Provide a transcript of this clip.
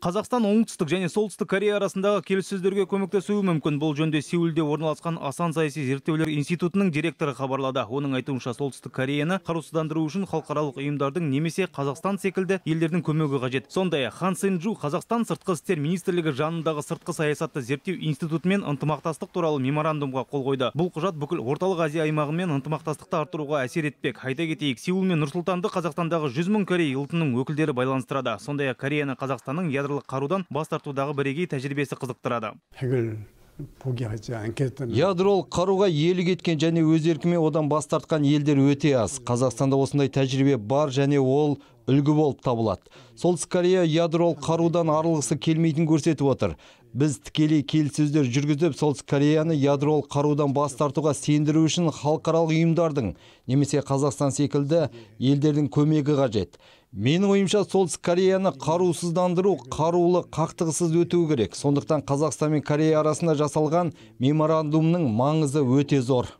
қазақстан оңтүстік және солтүстік корея арасындағы келіссөздерге көмектесуі мүмкін бұл жөнінде сеулде орналасқан асан саяси зерттеулер институтының директоры хабарлады оның айтуынша солтүстік кореяны қарусыздандыру үшін халықаралық ұйымдардың немесе қазақстан секілді елдердің көмегі қажет сондай ақ хан сенджу қазақстан сыртқы істер министрлігі жанындағы сыртқы саясатты зерттеу институтымен ынтымақтастық туралы меморандумға қол қойды бұл құжат бүкіл орталық азия аймағымен ынтымақтастықты арттыруға әсер етпек айта кетейік сеул мен нұрсұлтанды қазақстандағы жүз мың корей ұлтының өкілдері байланыстырады сондай ақ кореяны қазақстанның ядро ядролық қарудан бас тартудағы бірегей тәжірибесі қызықтырады ядролық қаруға елі кеткен және өз еркімен одан бас тартқан елдер өте аз қазақстанда осындай тәжірибе бар және ол үлгі болып табылады солтүстік корея ядролық қарудан арылғысы келмейтінін көрсетіп отыр біз тікелей келіссөздер жүргізіп солтүстік кореяны ядролық қарудан бас тартуға сендіру үшін халықаралық ұйымдардың немесе қазақстан секілді елдердің көмегі қажет менің ойымша солтүстік кореяны қарусыздандыру қарулы қақтығыссыз өтуі керек сондықтан қазақстан мен корея арасында жасалған меморандумның маңызы өте зор